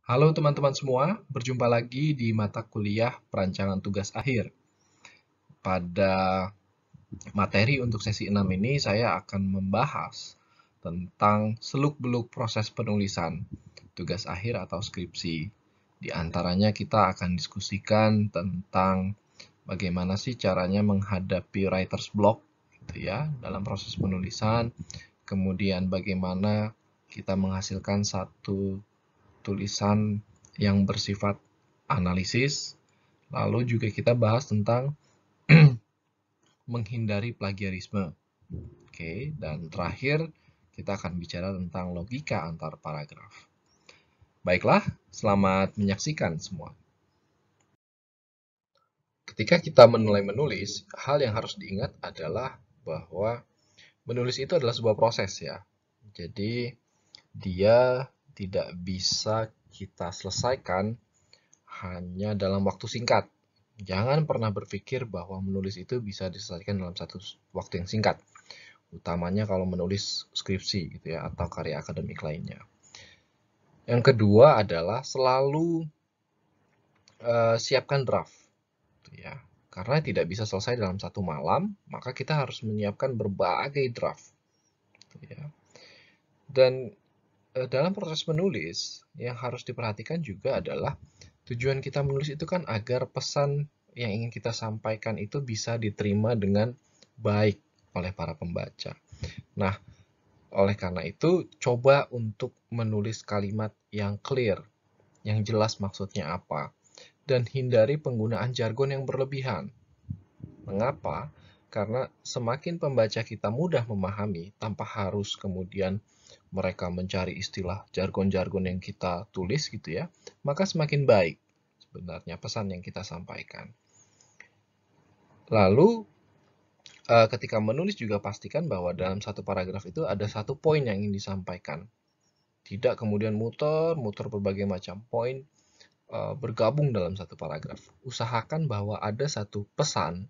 Halo teman-teman semua, berjumpa lagi di mata kuliah perancangan tugas akhir. Pada materi untuk sesi 6 ini saya akan membahas tentang seluk-beluk proses penulisan tugas akhir atau skripsi. Di antaranya kita akan diskusikan tentang bagaimana sih caranya menghadapi writer's block gitu ya dalam proses penulisan, kemudian bagaimana kita menghasilkan satu tulisan yang bersifat analisis. Lalu juga kita bahas tentang menghindari plagiarisme. Oke, dan terakhir kita akan bicara tentang logika antar paragraf. Baiklah, selamat menyaksikan semua. Ketika kita menilai menulis, hal yang harus diingat adalah bahwa menulis itu adalah sebuah proses ya. Jadi, dia tidak bisa kita selesaikan hanya dalam waktu singkat. Jangan pernah berpikir bahwa menulis itu bisa diselesaikan dalam satu waktu yang singkat. Utamanya kalau menulis skripsi gitu ya atau karya akademik lainnya. Yang kedua adalah selalu uh, siapkan draft gitu ya. Karena tidak bisa selesai dalam satu malam, maka kita harus menyiapkan berbagai draft. Gitu ya. Dan Eh, dalam proses menulis yang harus diperhatikan juga adalah tujuan kita menulis itu kan agar pesan yang ingin kita sampaikan itu bisa diterima dengan baik oleh para pembaca. Nah, oleh karena itu coba untuk menulis kalimat yang clear, yang jelas maksudnya apa dan hindari penggunaan jargon yang berlebihan. Mengapa? Karena semakin pembaca kita mudah memahami tanpa harus kemudian mereka mencari istilah jargon-jargon yang kita tulis gitu ya, maka semakin baik sebenarnya pesan yang kita sampaikan. Lalu eh, ketika menulis juga pastikan bahwa dalam satu paragraf itu ada satu poin yang ingin disampaikan. Tidak kemudian muter, muter berbagai macam poin eh, bergabung dalam satu paragraf. Usahakan bahwa ada satu pesan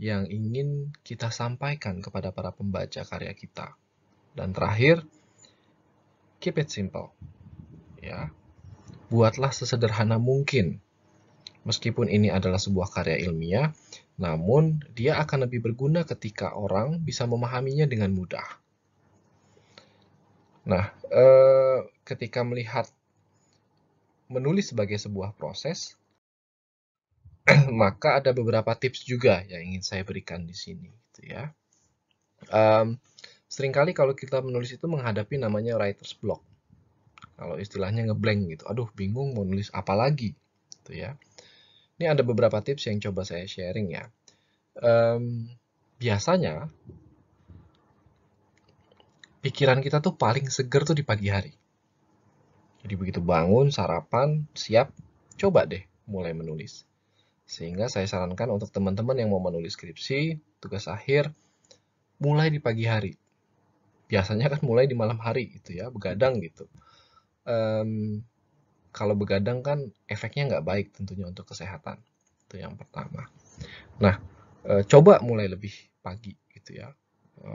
yang ingin kita sampaikan kepada para pembaca karya kita. Dan terakhir, keep it simple. Ya. Buatlah sesederhana mungkin. Meskipun ini adalah sebuah karya ilmiah, namun dia akan lebih berguna ketika orang bisa memahaminya dengan mudah. Nah, eh, ketika melihat menulis sebagai sebuah proses, maka ada beberapa tips juga yang ingin saya berikan di sini, gitu ya. Um, Seringkali kalau kita menulis itu menghadapi namanya writer's block. Kalau istilahnya ngeblank gitu. Aduh, bingung mau nulis apa lagi. Gitu ya. Ini ada beberapa tips yang coba saya sharing ya. Um, biasanya pikiran kita tuh paling seger tuh di pagi hari. Jadi begitu bangun, sarapan, siap, coba deh mulai menulis. Sehingga saya sarankan untuk teman-teman yang mau menulis skripsi, tugas akhir, mulai di pagi hari biasanya kan mulai di malam hari gitu ya begadang gitu um, kalau begadang kan efeknya nggak baik tentunya untuk kesehatan itu yang pertama nah e, coba mulai lebih pagi gitu ya e,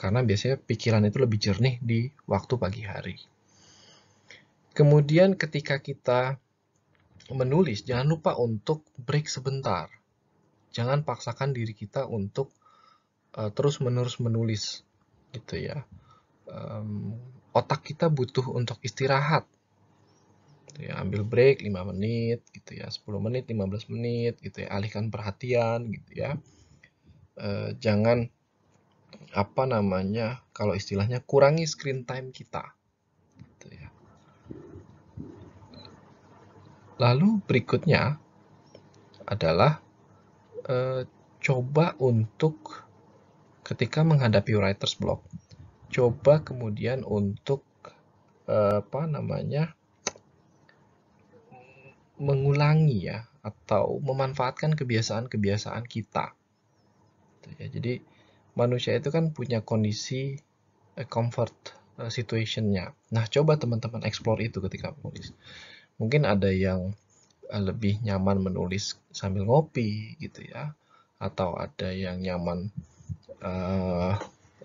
karena biasanya pikiran itu lebih jernih di waktu pagi hari kemudian ketika kita menulis jangan lupa untuk break sebentar jangan paksakan diri kita untuk e, eh, terus menerus menulis gitu ya um, otak kita butuh untuk istirahat gitu ya ambil break 5 menit gitu ya 10 menit 15 menit gitu ya alihkan perhatian gitu ya e, jangan apa namanya kalau istilahnya kurangi screen time kita gitu ya lalu berikutnya adalah e, coba untuk ketika menghadapi writer's block, coba kemudian untuk eh, apa namanya mengulangi ya atau memanfaatkan kebiasaan-kebiasaan kita. Gitu ya. Jadi manusia itu kan punya kondisi eh, comfort eh, situationnya. Nah coba teman-teman explore itu ketika menulis. Mungkin ada yang lebih nyaman menulis sambil ngopi gitu ya, atau ada yang nyaman uh,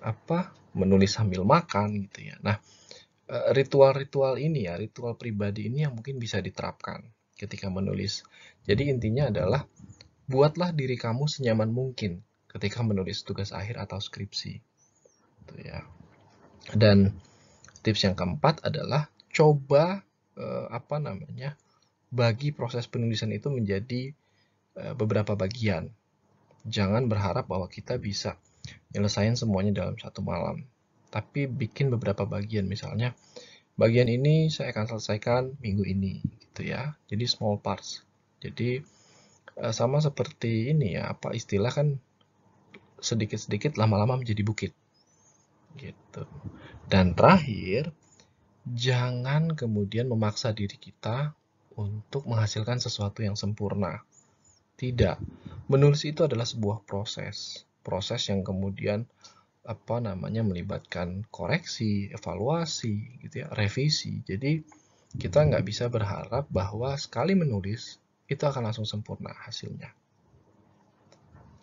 apa menulis sambil makan gitu ya. Nah, eh, ritual-ritual ini ya, ritual pribadi ini yang mungkin bisa diterapkan ketika menulis. Jadi intinya adalah buatlah diri kamu senyaman mungkin ketika menulis tugas akhir atau skripsi. Gitu ya. Dan tips yang keempat adalah coba uh, apa namanya? bagi proses penulisan itu menjadi uh, beberapa bagian. Jangan berharap bahwa kita bisa nyelesain semuanya dalam satu malam. Tapi bikin beberapa bagian, misalnya bagian ini saya akan selesaikan minggu ini, gitu ya. Jadi small parts. Jadi eh, sama seperti ini ya, apa istilah kan sedikit-sedikit lama-lama menjadi bukit, gitu. Dan terakhir, jangan kemudian memaksa diri kita untuk menghasilkan sesuatu yang sempurna. Tidak, menulis itu adalah sebuah proses proses yang kemudian apa namanya melibatkan koreksi, evaluasi, gitu ya, revisi. Jadi kita nggak bisa berharap bahwa sekali menulis itu akan langsung sempurna hasilnya.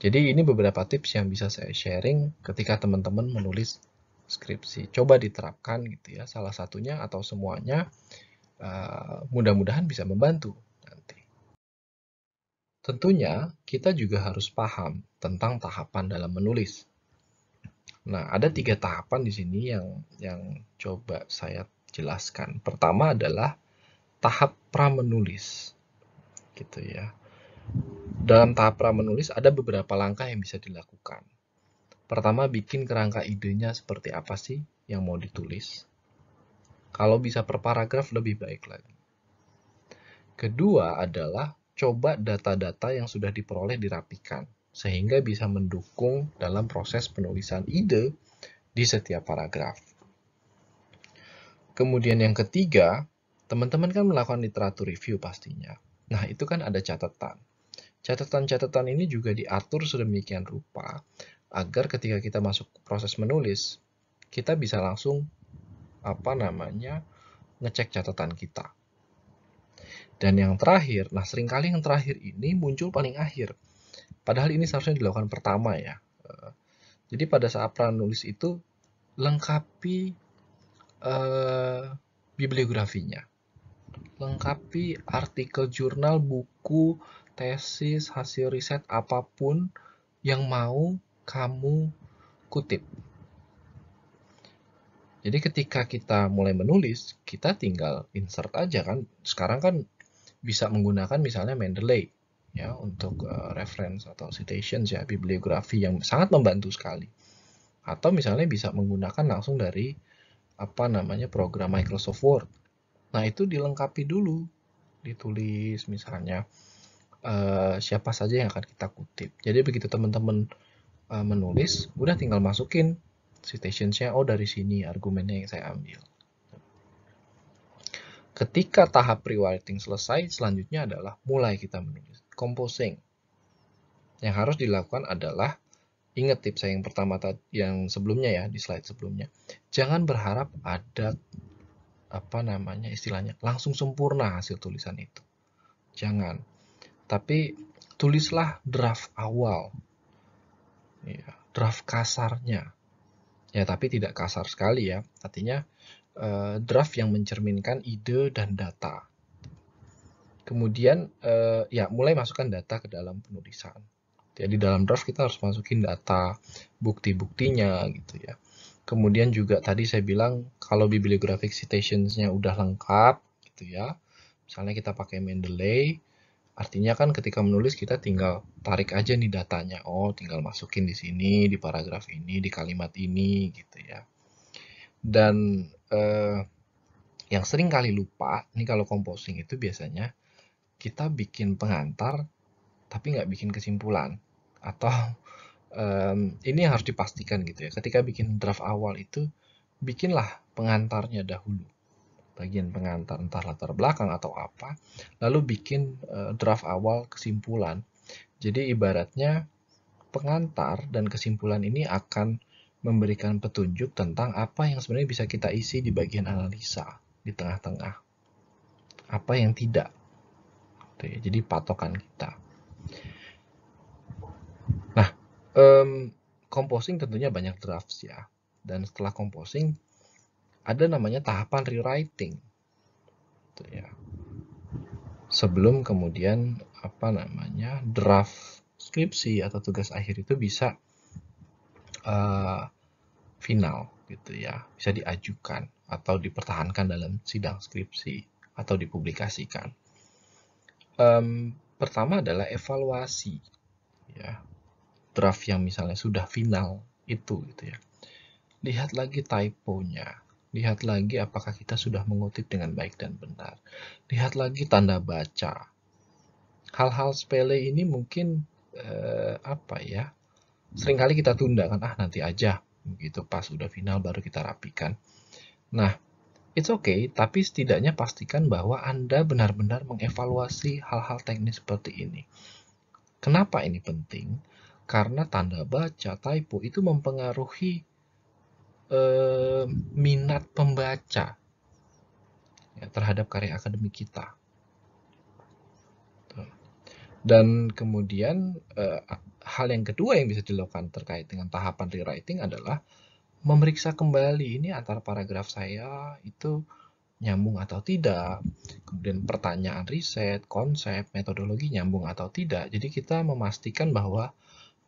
Jadi ini beberapa tips yang bisa saya sharing ketika teman-teman menulis skripsi. Coba diterapkan gitu ya, salah satunya atau semuanya eh, mudah-mudahan bisa membantu. Tentunya, kita juga harus paham tentang tahapan dalam menulis. Nah, ada tiga tahapan di sini yang yang coba saya jelaskan. Pertama adalah tahap pramenulis. Gitu ya. Dalam tahap pramenulis ada beberapa langkah yang bisa dilakukan. Pertama, bikin kerangka idenya seperti apa sih yang mau ditulis. Kalau bisa per paragraf lebih baik lagi. Kedua adalah coba data-data yang sudah diperoleh dirapikan sehingga bisa mendukung dalam proses penulisan ide di setiap paragraf. Kemudian yang ketiga, teman-teman kan melakukan literatur review pastinya. Nah, itu kan ada catatan. Catatan-catatan ini juga diatur sedemikian rupa agar ketika kita masuk proses menulis, kita bisa langsung apa namanya ngecek catatan kita. Dan yang terakhir, nah seringkali yang terakhir ini muncul paling akhir. Padahal ini seharusnya dilakukan pertama ya. Eh, jadi pada saat penulis itu lengkapi uh, bibliografinya. Lengkapi artikel jurnal, buku, tesis, hasil riset apapun yang mau kamu kutip. Jadi ketika kita mulai menulis, kita tinggal insert aja kan. Sekarang kan bisa menggunakan misalnya Mendeley ya untuk uh, reference atau citations ya bibliografi yang sangat membantu sekali. Atau misalnya bisa menggunakan langsung dari apa namanya program Microsoft Word. Nah, itu dilengkapi dulu. Ditulis misalnya uh, siapa saja yang akan kita kutip. Jadi begitu teman-teman uh, menulis, udah tinggal masukin citationsnya oh dari sini argumennya yang saya ambil. Ketika tahap rewriting selesai, selanjutnya adalah mulai kita menulis composing. Yang harus dilakukan adalah ingat tips saya yang pertama yang sebelumnya ya di slide sebelumnya. Jangan berharap ada apa namanya istilahnya langsung sempurna hasil tulisan itu. Jangan. Tapi tulislah draft awal. Ya, draft kasarnya. Ya, tapi tidak kasar sekali ya. Artinya uh, draft yang mencerminkan ide dan data. Kemudian uh, ya mulai masukkan data ke dalam penulisan. Jadi dalam draft kita harus masukin data, bukti-buktinya gitu ya. Kemudian juga tadi saya bilang kalau bibliographic citations-nya udah lengkap gitu ya. Misalnya kita pakai Mendeley, artinya kan ketika menulis kita tinggal tarik aja nih datanya. Oh, tinggal masukin di sini, di paragraf ini, di kalimat ini gitu ya. Dan eh, yang sering kali lupa, ini kalau composing itu biasanya kita bikin pengantar tapi nggak bikin kesimpulan atau um, ini yang harus dipastikan gitu ya ketika bikin draft awal itu bikinlah pengantarnya dahulu bagian pengantar entah latar belakang atau apa lalu bikin uh, draft awal kesimpulan jadi ibaratnya pengantar dan kesimpulan ini akan memberikan petunjuk tentang apa yang sebenarnya bisa kita isi di bagian analisa di tengah-tengah apa yang tidak jadi patokan kita nah um, composing tentunya banyak drafts ya dan setelah composing ada namanya tahapan rewriting gitu ya sebelum kemudian apa namanya draft skripsi atau tugas akhir itu bisa uh, final gitu ya bisa diajukan atau dipertahankan dalam sidang skripsi atau dipublikasikan um, pertama adalah evaluasi ya draft yang misalnya sudah final itu gitu ya lihat lagi typonya lihat lagi apakah kita sudah mengutip dengan baik dan benar lihat lagi tanda baca hal-hal sepele ini mungkin eh, apa ya seringkali kita tunda kan ah nanti aja begitu pas udah final baru kita rapikan nah it's okay tapi setidaknya pastikan bahwa anda benar-benar mengevaluasi hal-hal teknis seperti ini kenapa ini penting karena tanda baca typo itu mempengaruhi eh, minat pembaca ya, terhadap karya akademik kita dan kemudian uh, hal yang kedua yang bisa dilakukan terkait dengan tahapan rewriting adalah memeriksa kembali ini antar paragraf saya itu nyambung atau tidak. Kemudian pertanyaan riset, konsep, metodologi nyambung atau tidak. Jadi kita memastikan bahwa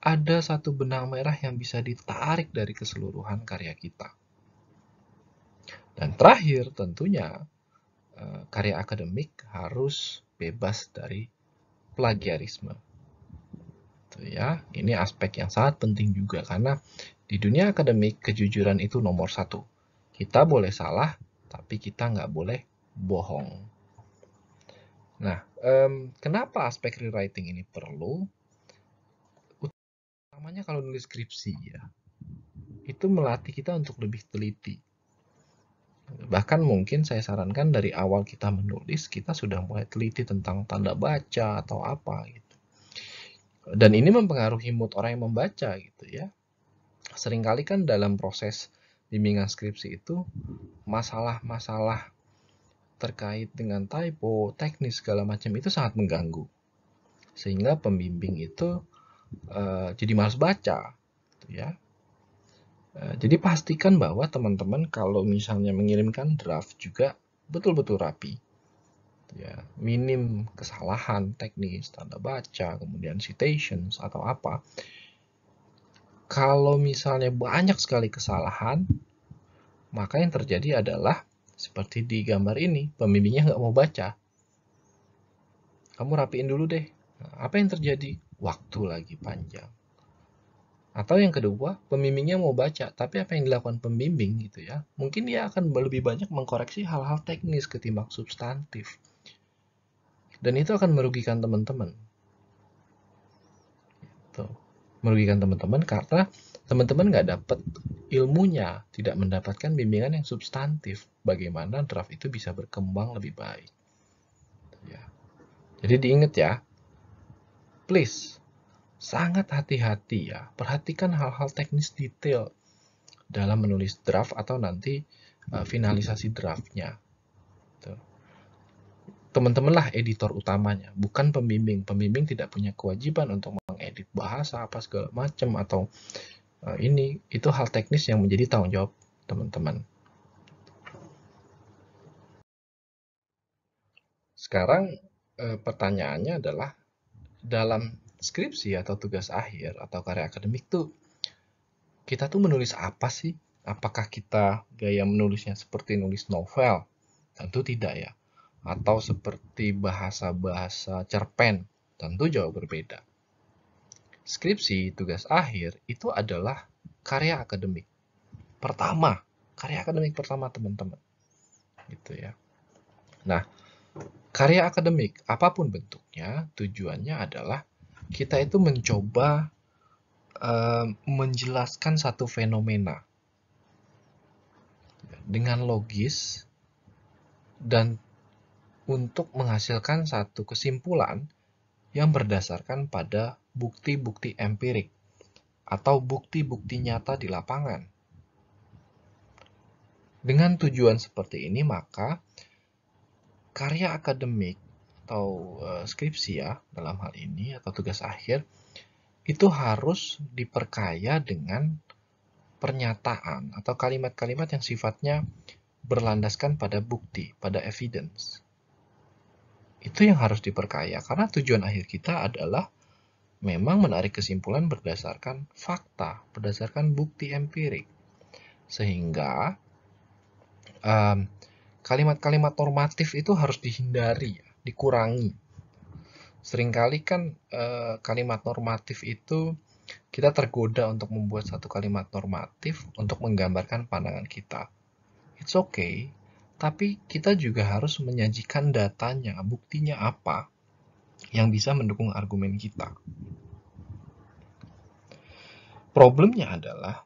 ada satu benang merah yang bisa ditarik dari keseluruhan karya kita. Dan terakhir tentunya eh, karya akademik harus bebas dari plagiarisme. Tuh gitu ya, ini aspek yang sangat penting juga karena di dunia akademik kejujuran itu nomor satu. Kita boleh salah, tapi kita nggak boleh bohong. Nah, um, kenapa aspek rewriting ini perlu? Utamanya kalau nulis skripsi ya, itu melatih kita untuk lebih teliti Bahkan mungkin saya sarankan dari awal kita menulis, kita sudah mulai teliti tentang tanda baca atau apa gitu. Dan ini mempengaruhi mood orang yang membaca gitu ya. Seringkali kan dalam proses bimbingan skripsi itu masalah-masalah terkait dengan typo, teknis segala macam itu sangat mengganggu. Sehingga pembimbing itu uh, jadi malas baca gitu ya Eh, jadi pastikan bahwa teman-teman kalau misalnya mengirimkan draft juga betul-betul rapi. Ya, minim kesalahan teknis, tanda baca, kemudian citations atau apa. Kalau misalnya banyak sekali kesalahan, maka yang terjadi adalah seperti di gambar ini, pembimbingnya nggak mau baca. Kamu rapiin dulu deh. apa yang terjadi? Waktu lagi panjang. Atau yang kedua, pembimbingnya mau baca, tapi apa yang dilakukan pembimbing gitu ya, mungkin dia akan lebih banyak mengkoreksi hal-hal teknis ketimbang substantif. Dan itu akan merugikan teman-teman. Merugikan teman-teman karena teman-teman nggak dapat ilmunya, tidak mendapatkan bimbingan yang substantif. Bagaimana draft itu bisa berkembang lebih baik. Ya. Jadi diingat ya, please sangat hati-hati ya. Perhatikan hal-hal teknis detail dalam menulis draft atau nanti uh, finalisasi draftnya. Teman-teman lah editor utamanya, bukan pembimbing. Pembimbing tidak punya kewajiban untuk mengedit bahasa apa segala macam atau uh, ini itu hal teknis yang menjadi tanggung jawab teman-teman. Sekarang e, pertanyaannya adalah dalam skripsi atau tugas akhir atau karya akademik tuh kita tuh menulis apa sih? Apakah kita gaya menulisnya seperti nulis novel? Tentu tidak ya. Atau seperti bahasa-bahasa cerpen? Tentu jauh berbeda. Skripsi tugas akhir itu adalah karya akademik. Pertama, karya akademik pertama teman-teman. Gitu ya. Nah, karya akademik apapun bentuknya, tujuannya adalah kita itu mencoba uh, menjelaskan satu fenomena dengan logis dan untuk menghasilkan satu kesimpulan yang berdasarkan pada bukti-bukti empirik atau bukti-bukti nyata di lapangan. Dengan tujuan seperti ini, maka karya akademik atau uh, skripsi ya dalam hal ini atau tugas akhir itu harus diperkaya dengan pernyataan atau kalimat-kalimat yang sifatnya berlandaskan pada bukti, pada evidence. Itu yang harus diperkaya karena tujuan akhir kita adalah memang menarik kesimpulan berdasarkan fakta, berdasarkan bukti empirik. Sehingga kalimat-kalimat um, kalimat -kalimat normatif itu harus dihindari. ya dikurangi. Seringkali kan e, kalimat normatif itu kita tergoda untuk membuat satu kalimat normatif untuk menggambarkan pandangan kita. It's okay, tapi kita juga harus menyajikan datanya, buktinya apa yang bisa mendukung argumen kita. Problemnya adalah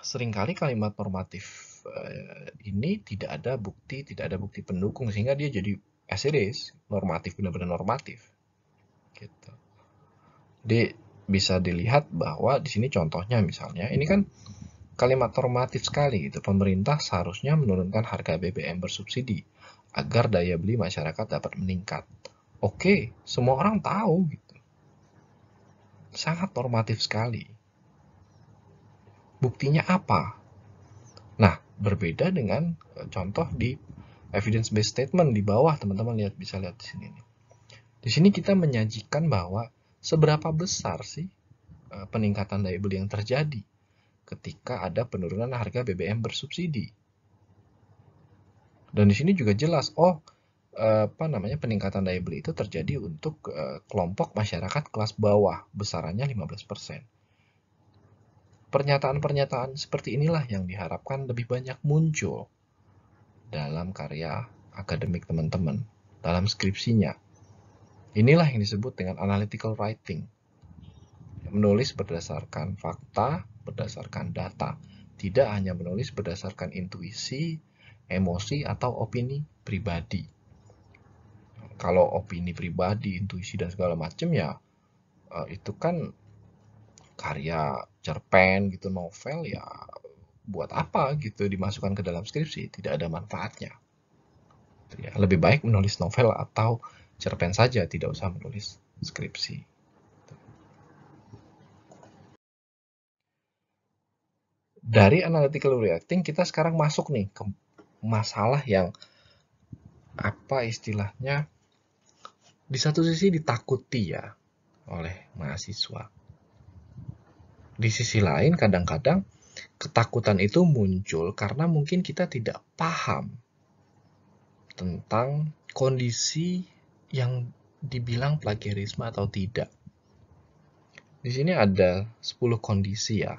seringkali kalimat normatif eh, ini tidak ada bukti, tidak ada bukti pendukung sehingga dia jadi as it is, normatif benar-benar normatif. Gitu. Jadi bisa dilihat bahwa di sini contohnya misalnya ini kan kalimat normatif sekali gitu. Pemerintah seharusnya menurunkan harga BBM bersubsidi agar daya beli masyarakat dapat meningkat. Oke, semua orang tahu gitu. Sangat normatif sekali. Buktinya apa? Nah, berbeda dengan e, contoh di evidence based statement di bawah teman-teman lihat bisa lihat di sini nih. Di sini kita menyajikan bahwa seberapa besar sih eh, peningkatan daya beli yang terjadi ketika ada penurunan harga BBM bersubsidi. Dan di sini juga jelas, oh eh, apa namanya peningkatan daya beli itu terjadi untuk eh, kelompok masyarakat kelas bawah besarannya 15%. Pernyataan-pernyataan seperti inilah yang diharapkan lebih banyak muncul dalam karya akademik teman-teman, dalam skripsinya. Inilah yang disebut dengan analytical writing. Menulis berdasarkan fakta, berdasarkan data. Tidak hanya menulis berdasarkan intuisi, emosi, atau opini pribadi. Kalau opini pribadi, intuisi, dan segala macam ya, eh, itu kan karya cerpen gitu, novel ya buat apa gitu dimasukkan ke dalam skripsi tidak ada manfaatnya gitu ya, lebih baik menulis novel atau cerpen saja tidak usah menulis skripsi dari analytical reacting kita sekarang masuk nih ke masalah yang apa istilahnya di satu sisi ditakuti ya oleh mahasiswa di sisi lain kadang-kadang ketakutan itu muncul karena mungkin kita tidak paham tentang kondisi yang dibilang plagiarisme atau tidak. Di sini ada 10 kondisi ya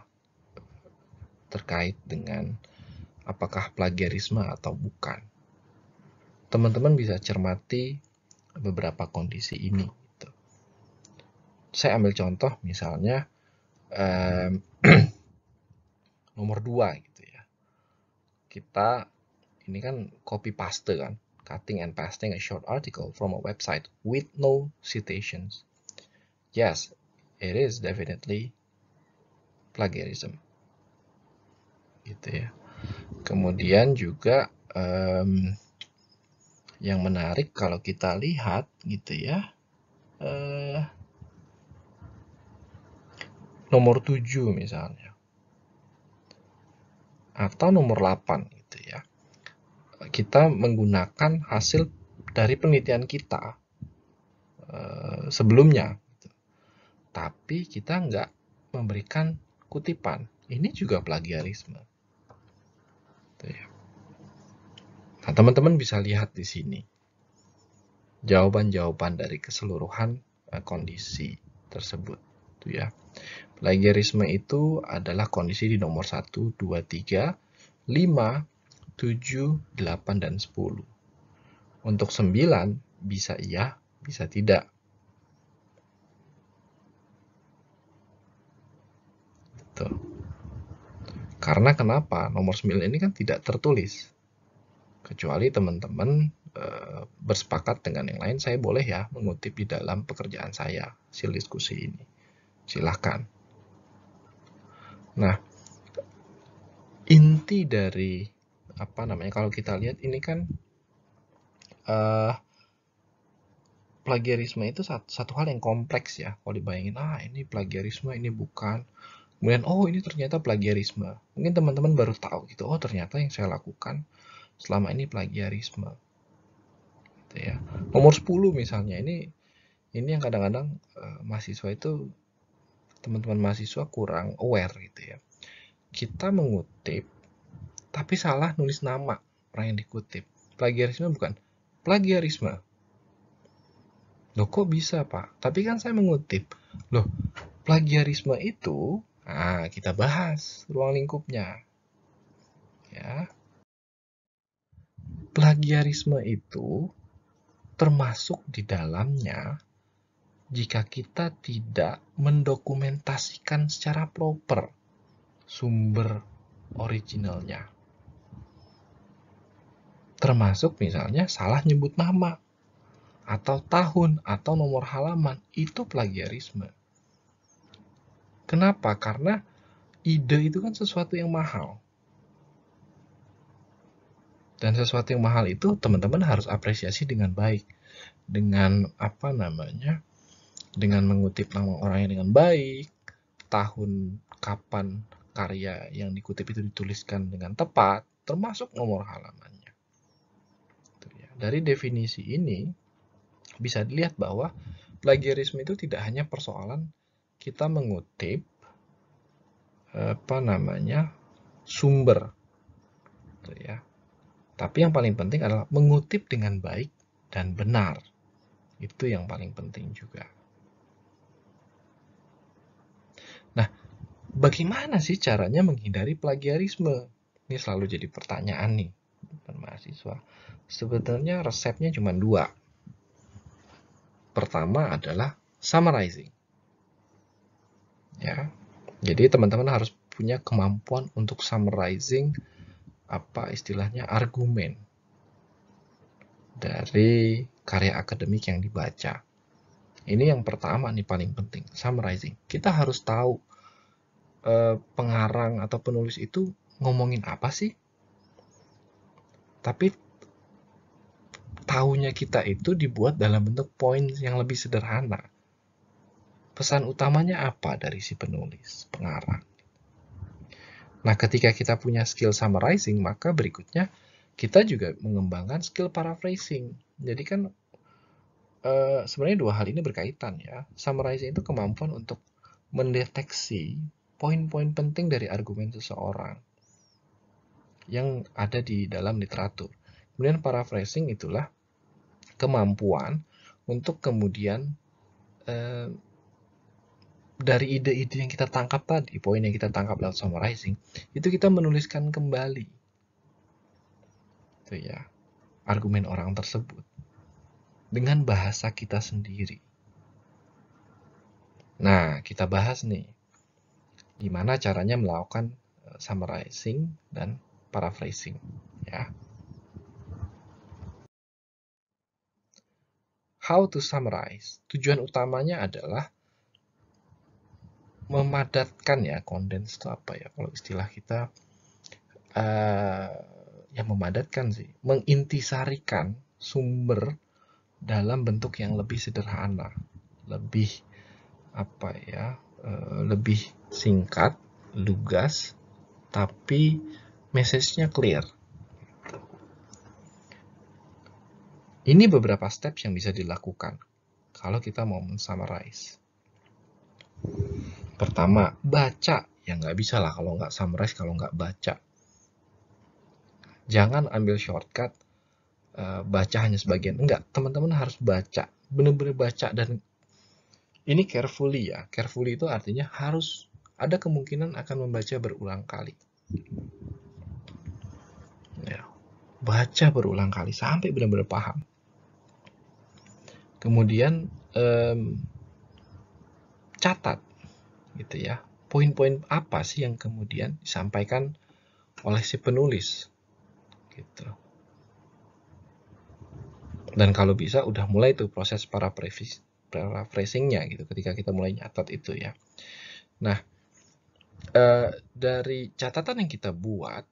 terkait dengan apakah plagiarisme atau bukan. Teman-teman bisa cermati beberapa kondisi ini. Gitu. Saya ambil contoh misalnya nomor 2 gitu ya. Kita ini kan copy paste kan, cutting and pasting a short article from a website with no citations. Yes, it is definitely plagiarism. Gitu ya. Kemudian juga um, yang menarik kalau kita lihat gitu ya. Uh, nomor 7 misalnya atau nomor 8 gitu ya. Kita menggunakan hasil dari penelitian kita eh, sebelumnya. Gitu. Tapi kita nggak memberikan kutipan. Ini juga plagiarisme. Gitu ya. Nah, teman-teman bisa lihat di sini jawaban-jawaban dari keseluruhan eh, kondisi tersebut, gitu ya. Plagiarisme itu adalah kondisi di nomor 1, 2, 3, 5, 7, 8, dan 10. Untuk 9, bisa iya, bisa tidak. Tuh. Karena kenapa? Nomor 9 ini kan tidak tertulis. Kecuali teman-teman e, bersepakat dengan yang lain, saya boleh ya mengutip di dalam pekerjaan saya, si diskusi ini. Silahkan. Nah, inti dari apa namanya kalau kita lihat ini kan uh, plagiarisme itu satu, satu hal yang kompleks ya. Kalau dibayangin, ah ini plagiarisme, ini bukan. Kemudian, oh ini ternyata plagiarisme. Mungkin teman-teman baru tahu gitu, oh ternyata yang saya lakukan selama ini plagiarisme. Gitu ya. Nomor 10 misalnya, ini ini yang kadang-kadang uh, mahasiswa itu teman-teman mahasiswa kurang aware gitu ya. Kita mengutip tapi salah nulis nama orang yang dikutip. Plagiarisme bukan plagiarisme. Loh kok bisa Pak? Tapi kan saya mengutip. Loh, plagiarisme itu nah, kita bahas ruang lingkupnya. Ya. Plagiarisme itu termasuk di dalamnya jika kita tidak mendokumentasikan secara proper sumber originalnya. Termasuk misalnya salah nyebut nama atau tahun atau nomor halaman itu plagiarisme. Kenapa? Karena ide itu kan sesuatu yang mahal. Dan sesuatu yang mahal itu teman-teman harus apresiasi dengan baik. Dengan apa namanya? dengan mengutip nama orangnya dengan baik, tahun kapan karya yang dikutip itu dituliskan dengan tepat, termasuk nomor halamannya. Gitu ya. Dari definisi ini bisa dilihat bahwa plagiarisme itu tidak hanya persoalan kita mengutip apa namanya sumber, gitu ya. Tapi yang paling penting adalah mengutip dengan baik dan benar. Itu yang paling penting juga. bagaimana sih caranya menghindari plagiarisme? Ini selalu jadi pertanyaan nih, teman mahasiswa. Sebenarnya resepnya cuma dua. Pertama adalah summarizing. Ya. Jadi teman-teman harus punya kemampuan untuk summarizing apa istilahnya argumen dari karya akademik yang dibaca. Ini yang pertama nih paling penting, summarizing. Kita harus tahu Eh, pengarang atau penulis itu ngomongin apa sih? Tapi tahunya kita itu dibuat dalam bentuk poin yang lebih sederhana. Pesan utamanya apa dari si penulis, pengarang? Nah, ketika kita punya skill summarizing, maka berikutnya kita juga mengembangkan skill paraphrasing. Jadi kan e, sebenarnya dua hal ini berkaitan ya. Summarizing itu kemampuan untuk mendeteksi poin-poin penting dari argumen seseorang yang ada di dalam literatur. Kemudian paraphrasing itulah kemampuan untuk kemudian eh, dari ide-ide yang kita tangkap tadi, poin yang kita tangkap dalam summarizing, itu kita menuliskan kembali. Itu ya, argumen orang tersebut dengan bahasa kita sendiri. Nah, kita bahas nih gimana caranya melakukan eh, summarizing dan paraphrasing ya. How to summarize. Tujuan utamanya adalah memadatkan ya kondens itu apa ya kalau istilah kita uh, eh, yang memadatkan sih mengintisarikan sumber dalam bentuk yang lebih sederhana lebih apa ya uh, lebih singkat, lugas, tapi message-nya clear. Ini beberapa steps yang bisa dilakukan kalau kita mau summarize. Pertama, baca. Ya nggak bisa lah kalau nggak summarize, kalau nggak baca. Jangan ambil shortcut, eh, baca hanya sebagian. Enggak, teman-teman harus baca. Bener-bener baca dan ini carefully ya. Carefully itu artinya harus ada kemungkinan akan membaca berulang kali. Ya, baca berulang kali sampai benar-benar paham. Kemudian um, catat, gitu ya. Poin-poin apa sih yang kemudian disampaikan oleh si penulis, gitu. Dan kalau bisa udah mulai tuh proses para paraphrasingnya gitu ketika kita mulai nyatat itu ya. Nah, Eh, dari catatan yang kita buat,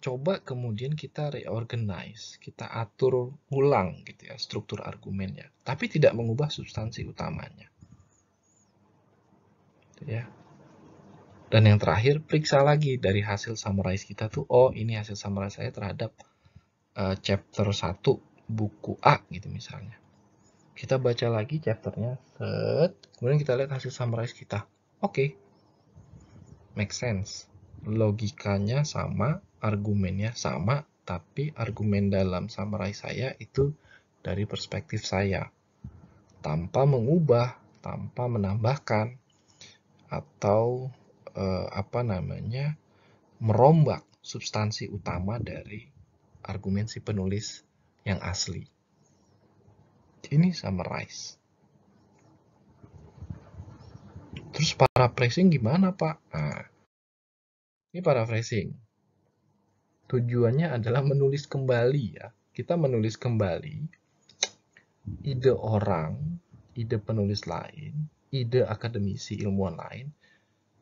coba kemudian kita reorganize, kita atur ulang gitu ya struktur argumennya, tapi tidak mengubah substansi utamanya. Gitu ya. Dan yang terakhir, periksa lagi dari hasil summarize kita tuh, oh ini hasil summarize saya terhadap uh, chapter 1 buku A gitu misalnya. Kita baca lagi chapternya, set, kemudian kita lihat hasil summarize kita. Oke, okay make sense. Logikanya sama, argumennya sama, tapi argumen dalam samurai saya itu dari perspektif saya. Tanpa mengubah, tanpa menambahkan, atau eh, apa namanya, merombak substansi utama dari argumen si penulis yang asli. Ini summarize. Terus paraphrasing gimana Pak? Nah, ini paraphrasing. Tujuannya adalah menulis kembali ya. Kita menulis kembali ide orang, ide penulis lain, ide akademisi ilmuwan lain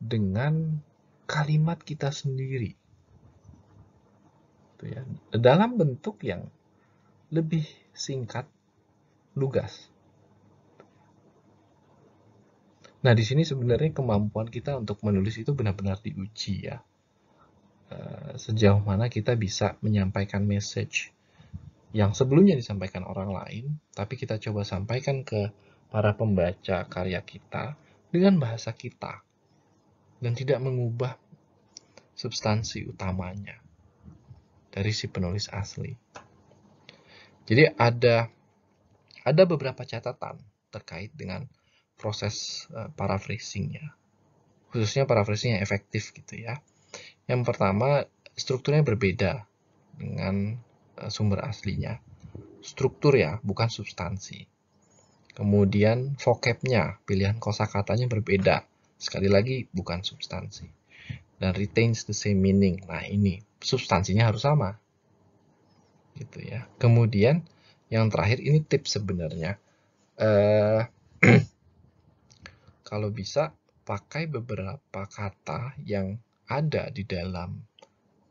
dengan kalimat kita sendiri. ya. Dalam bentuk yang lebih singkat, lugas. Nah, di sini sebenarnya kemampuan kita untuk menulis itu benar-benar diuji ya. Eh, sejauh mana kita bisa menyampaikan message yang sebelumnya disampaikan orang lain, tapi kita coba sampaikan ke para pembaca karya kita dengan bahasa kita dan tidak mengubah substansi utamanya dari si penulis asli. Jadi ada ada beberapa catatan terkait dengan proses uh, paraphrasingnya khususnya paraphrasing yang efektif gitu ya yang pertama strukturnya berbeda dengan eh, sumber aslinya struktur ya bukan substansi kemudian vocabnya pilihan kosakatanya berbeda sekali lagi bukan substansi dan retains the same meaning nah ini substansinya harus sama gitu ya kemudian yang terakhir ini tips sebenarnya uh, kalau bisa pakai beberapa kata yang ada di dalam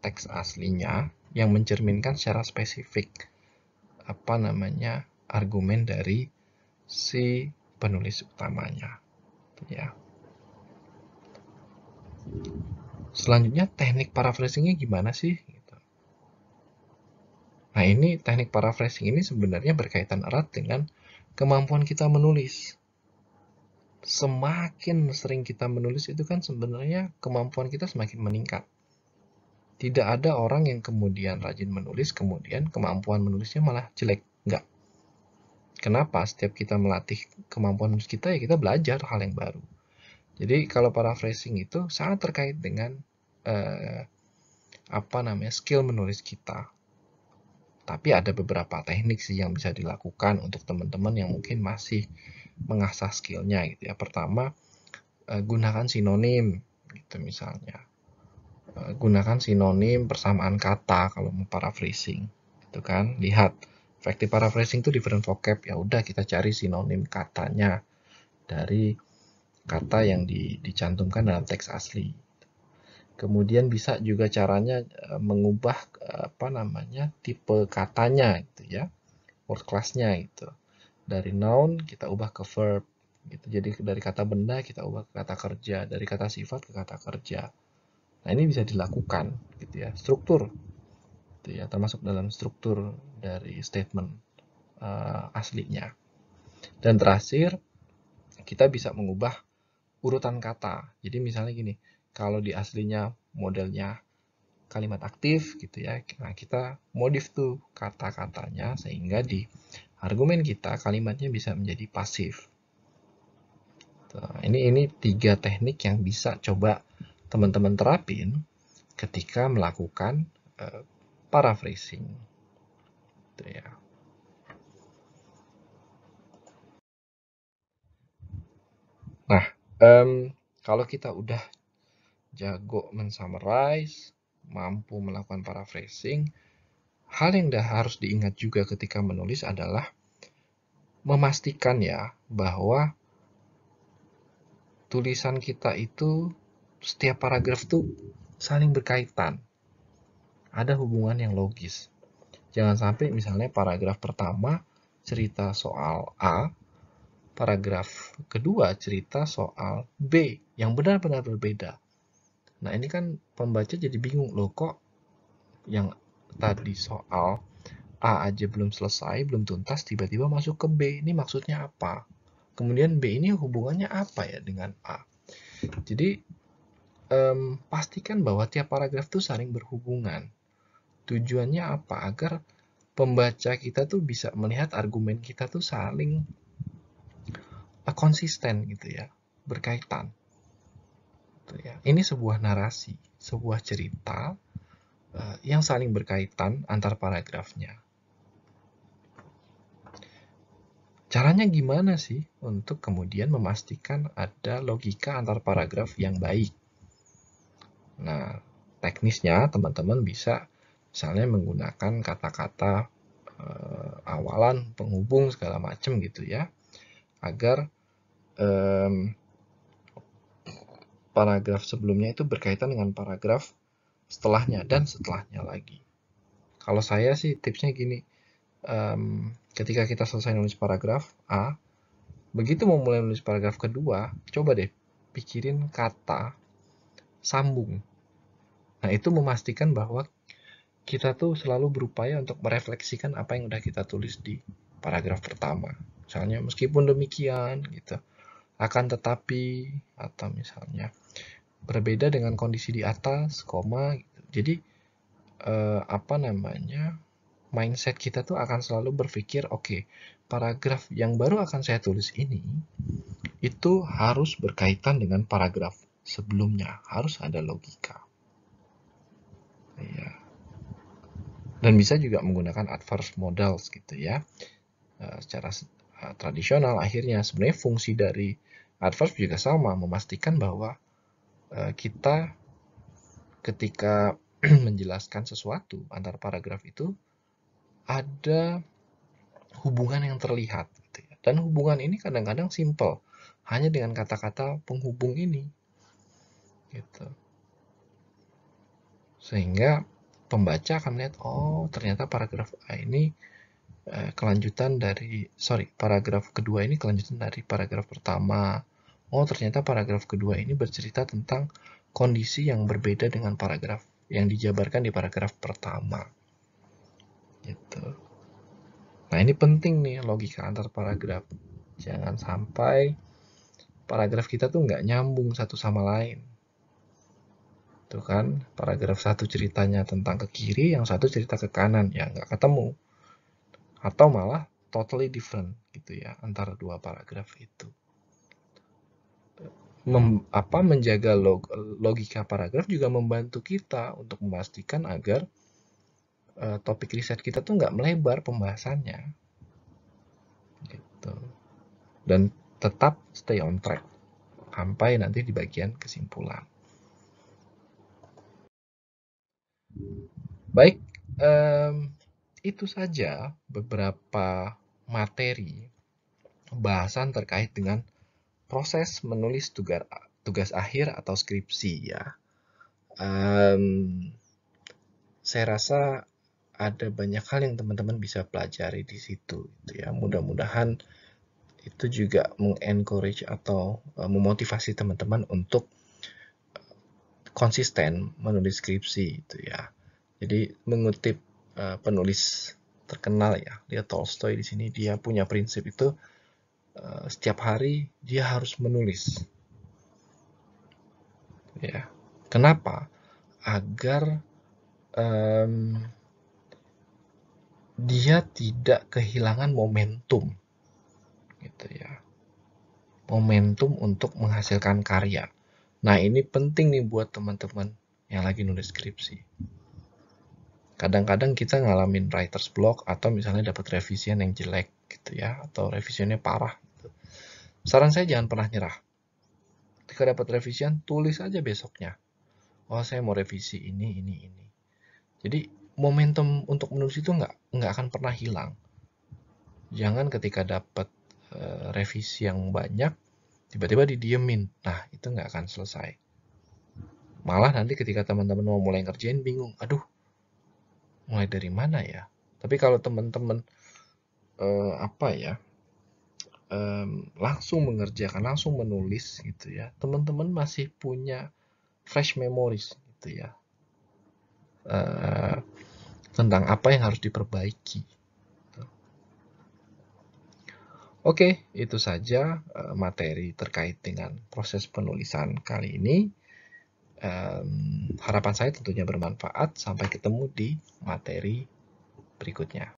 teks aslinya yang mencerminkan secara spesifik apa namanya argumen dari si penulis utamanya ya selanjutnya teknik paraphrasingnya gimana sih gitu. nah ini teknik paraphrasing ini sebenarnya berkaitan erat dengan kemampuan kita menulis semakin sering kita menulis itu kan sebenarnya kemampuan kita semakin meningkat. Tidak ada orang yang kemudian rajin menulis, kemudian kemampuan menulisnya malah jelek. Enggak. Kenapa? Setiap kita melatih kemampuan menulis kita, ya kita belajar hal yang baru. Jadi kalau paraphrasing itu sangat terkait dengan eh, apa namanya skill menulis kita. Tapi ada beberapa teknik sih yang bisa dilakukan untuk teman-teman yang mungkin masih mengasah skillnya gitu ya. Pertama eh, gunakan sinonim gitu misalnya. Eh, gunakan sinonim persamaan kata kalau mau paraphrasing itu kan. Lihat efektif paraphrasing itu different vocab ya udah kita cari sinonim katanya dari kata yang di, dicantumkan dalam teks asli. Kemudian bisa juga caranya eh, mengubah apa namanya tipe katanya gitu ya, word classnya gitu dari noun kita ubah ke verb gitu jadi dari kata benda kita ubah ke kata kerja dari kata sifat ke kata kerja nah ini bisa dilakukan gitu ya struktur gitu ya termasuk dalam struktur dari statement uh, aslinya dan terakhir kita bisa mengubah urutan kata jadi misalnya gini kalau di aslinya modelnya kalimat aktif gitu ya nah kita modif tuh kata-katanya sehingga di argumen kita kalimatnya bisa menjadi pasif. ini ini tiga teknik yang bisa coba teman-teman terapin ketika melakukan uh, paraphrasing. Tuh ya. Nah, um, kalau kita udah jago mensummarize, mampu melakukan paraphrasing, hal yang dah harus diingat juga ketika menulis adalah memastikan ya bahwa tulisan kita itu setiap paragraf itu saling berkaitan. Ada hubungan yang logis. Jangan sampai misalnya paragraf pertama cerita soal A, paragraf kedua cerita soal B yang benar-benar berbeda. Nah, ini kan pembaca jadi bingung loh kok yang tadi soal A aja belum selesai, belum tuntas, tiba-tiba masuk ke B. Ini maksudnya apa? Kemudian B ini hubungannya apa ya dengan A? Jadi, um, pastikan bahwa tiap paragraf itu saling berhubungan. Tujuannya apa? Agar pembaca kita tuh bisa melihat argumen kita tuh saling eh, konsisten gitu ya, berkaitan. Gitu ya. Ini sebuah narasi, sebuah cerita Eh, yang saling berkaitan antar paragrafnya. Caranya gimana sih untuk kemudian memastikan ada logika antar paragraf yang baik? Nah, teknisnya teman-teman bisa misalnya menggunakan kata-kata eh, awalan, penghubung segala macam gitu ya, agar eh, paragraf sebelumnya itu berkaitan dengan paragraf setelahnya dan setelahnya lagi. Kalau saya sih tipsnya gini, um, ketika kita selesai nulis paragraf A, begitu mau mulai nulis paragraf kedua, coba deh pikirin kata sambung. Nah itu memastikan bahwa kita tuh selalu berupaya untuk merefleksikan apa yang udah kita tulis di paragraf pertama. Misalnya meskipun demikian gitu, akan tetapi atau misalnya berbeda dengan kondisi di atas, koma. Gitu. Jadi eh, apa namanya mindset kita tuh akan selalu berpikir, oke, okay, paragraf yang baru akan saya tulis ini itu harus berkaitan dengan paragraf sebelumnya, harus ada logika. Ya. Dan bisa juga menggunakan adverse models gitu ya, eh, secara eh, tradisional akhirnya sebenarnya fungsi dari adverse juga sama, memastikan bahwa Eh, kita ketika menjelaskan sesuatu antar paragraf itu ada hubungan yang terlihat gitu ya. dan hubungan ini kadang-kadang simple hanya dengan kata-kata penghubung ini gitu sehingga pembaca akan melihat oh ternyata paragraf A ini eh, kelanjutan dari sorry paragraf kedua ini kelanjutan dari paragraf pertama Oh, ternyata paragraf kedua ini bercerita tentang kondisi yang berbeda dengan paragraf yang dijabarkan di paragraf pertama. Gitu. Nah, ini penting nih logika antar paragraf. Jangan sampai paragraf kita tuh nggak nyambung satu sama lain. Tuh kan, paragraf satu ceritanya tentang ke kiri, yang satu cerita ke kanan, ya nggak ketemu. Atau malah totally different gitu ya antara dua paragraf itu mem, apa menjaga log, logika paragraf juga membantu kita untuk memastikan agar e, topik riset kita tuh nggak melebar pembahasannya gitu dan tetap stay on track sampai nanti di bagian kesimpulan baik um, itu saja beberapa materi bahasan terkait dengan proses menulis tugas tugas akhir atau skripsi ya. Um, saya rasa ada banyak hal yang teman-teman bisa pelajari di situ gitu ya. Mudah-mudahan itu juga mengencourage atau eh, memotivasi teman-teman untuk eh, konsisten menulis skripsi itu ya. Jadi mengutip uh, penulis terkenal ya, dia Tolstoy di sini dia punya prinsip itu Eh, setiap hari dia harus menulis. Ya, kenapa? Agar um, dia tidak kehilangan momentum, gitu ya. Momentum untuk menghasilkan karya. Nah ini penting nih buat teman-teman yang lagi nulis skripsi. Kadang-kadang kita ngalamin writer's block atau misalnya dapat revisian yang jelek gitu ya atau revisionnya parah Saran saya jangan pernah nyerah. Ketika dapat revisian, tulis aja besoknya. Oh, saya mau revisi ini, ini, ini. Jadi, momentum untuk menulis itu nggak nggak akan pernah hilang. Jangan ketika dapat uh, revisi yang banyak, tiba-tiba didiemin. Nah, itu nggak akan selesai. Malah nanti ketika teman-teman mau mulai ngerjain, bingung. Aduh, mulai dari mana ya? Tapi kalau teman-teman uh, apa ya um, langsung mengerjakan, langsung menulis gitu ya. Teman-teman masih punya fresh memories gitu ya. Uh, tentang apa yang harus diperbaiki. Gitu. Oke, itu saja uh, materi terkait dengan proses penulisan kali ini. Um, harapan saya tentunya bermanfaat. Sampai ketemu di materi berikutnya.